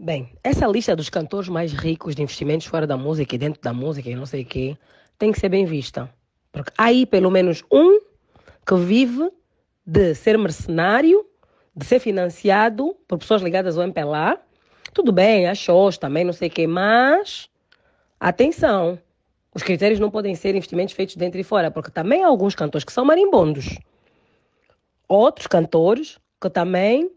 Bem, essa lista dos cantores mais ricos de investimentos fora da música e dentro da música e não sei o quê, tem que ser bem vista. Porque há aí pelo menos um que vive de ser mercenário, de ser financiado por pessoas ligadas ao MPLA. Tudo bem, há shows também, não sei o quê, mas atenção, os critérios não podem ser investimentos feitos dentro e fora, porque também há alguns cantores que são marimbondos. Outros cantores que também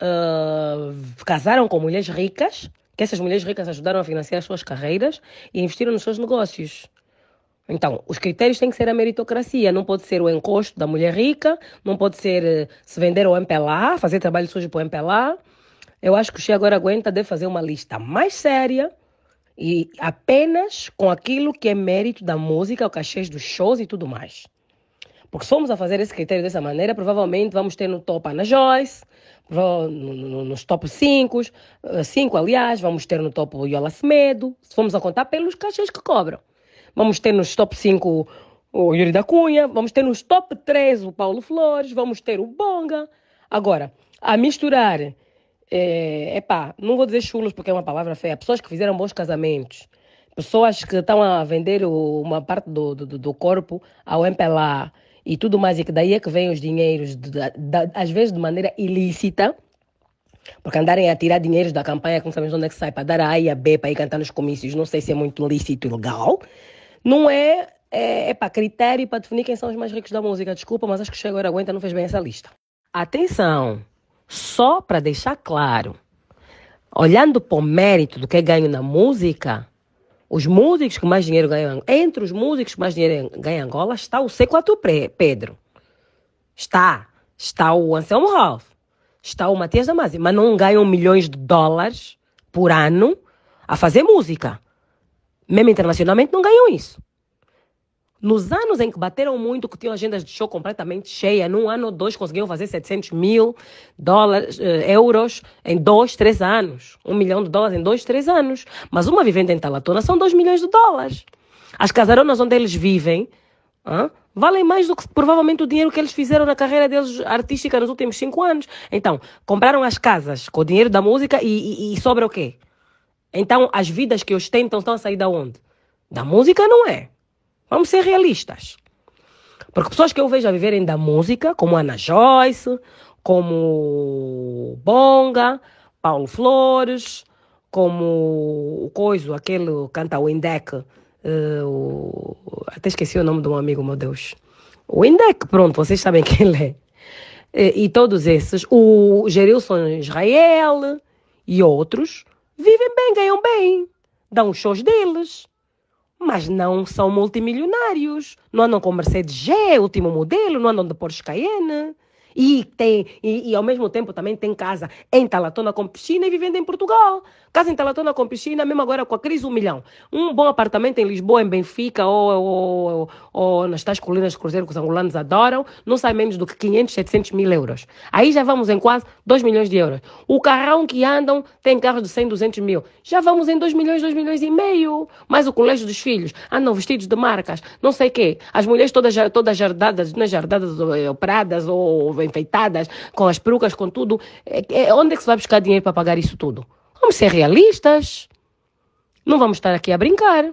ah, eh, casaram com mulheres ricas, que essas mulheres ricas ajudaram a financiar suas carreiras e investiram nos seus negócios. Então, os critérios têm que ser a meritocracia, não pode ser o encosto da mulher rica, não pode ser eh, se vender ao MPLA, fazer trabalho sujo para o MPLA. Eu acho que o Che agora aguenta de fazer uma lista mais séria e apenas com aquilo que é mérito da música, o cachês dos shows e tudo mais. Porque se formos a fazer esse critério dessa maneira, provavelmente vamos ter no topo Ana Joyce, nos top 5, 5 eh, aliás, vamos ter no topo Yola Semedo, se formos a contar pelos caixas que cobram. Vamos ter nos top 5 o Yuri da Cunha, vamos ter nos top 3 o Paulo Flores, vamos ter o Bonga. Agora, a misturar, é, epá, não vou dizer chulos porque é uma palavra feia, pessoas que fizeram bons casamentos, pessoas que estão a vender uma parte do, do, do corpo ao MPLA, e tudo mais, e que daí é que vem os dinheiros, às vezes de maneira ilícita, porque andarem a tirar dinheiros da campanha, que não sabemos de onde é que sai, para dar a A e a B para ir cantar nos comícios, não sei se é muito lícito e legal, não é, é, é para critério para definir quem são os mais ricos da música. Desculpa, mas acho que chegou agora aguenta, não fez bem essa lista. Atenção, só para deixar claro, olhando para o mérito do que é ganho na música, os músicos que mais dinheiro ganham, entre os músicos que mais dinheiro ganham em Angola, está o C4 Pedro. Está. Está o Anselmo Ralph. Está o Matias Damasio. Mas não ganham milhões de dólares por ano a fazer música. Mesmo internacionalmente não ganham isso. Nos anos em que bateram muito, que tinham agendas de show completamente cheias, num ano ou dois conseguiam fazer 700 mil dólares, eh, euros em dois, três anos. Um milhão de dólares em dois, três anos. Mas uma vivenda em Talatona são dois milhões de dólares. As casaronas onde eles vivem ah, valem mais do que provavelmente o dinheiro que eles fizeram na carreira deles artística nos últimos cinco anos. Então, compraram as casas com o dinheiro da música e, e, e sobra o quê? Então, as vidas que ostentam estão a sair da onde? Da música não é. Vamos ser realistas. Porque pessoas que eu vejo a viverem da música, como Ana Joyce, como Bonga, Paulo Flores, como o Coiso, aquele canta o Indec, uh, até esqueci o nome de um amigo, meu Deus. O Indec, pronto, vocês sabem quem ele é. E, eh, e todos esses, o Gerilson Israel e outros, vivem bem, ganham bem, dão os shows deles mas não são multimilionários. Não andam com Mercedes G, último modelo, não andam de Porsche Cayenne. E, tem, e, e ao mesmo tempo também tem casa em Talatona com piscina e vivendo em Portugal. Casa em Talatona com piscina, mesmo agora com a crise, um milhão. Um bom apartamento em Lisboa, em Benfica ou, ou, ou, nas tais colinas de cruzeiro que os angolanos adoram, não sai menos do que 500, 700 mil euros. Aí já vamos em quase 2 milhões de euros. O carrão que andam tem carros de 100, 200 mil. Já vamos em 2 milhões, 2 milhões e meio. Mais o colégio dos filhos. Andam vestidos de marcas, não sei o quê. As mulheres todas, todas jardadas, não é jardadas, operadas ou enfeitadas, com as perucas, com tudo. É, é, onde é que se vai buscar dinheiro para pagar isso tudo? Vamos ser realistas. Não vamos estar aqui a brincar.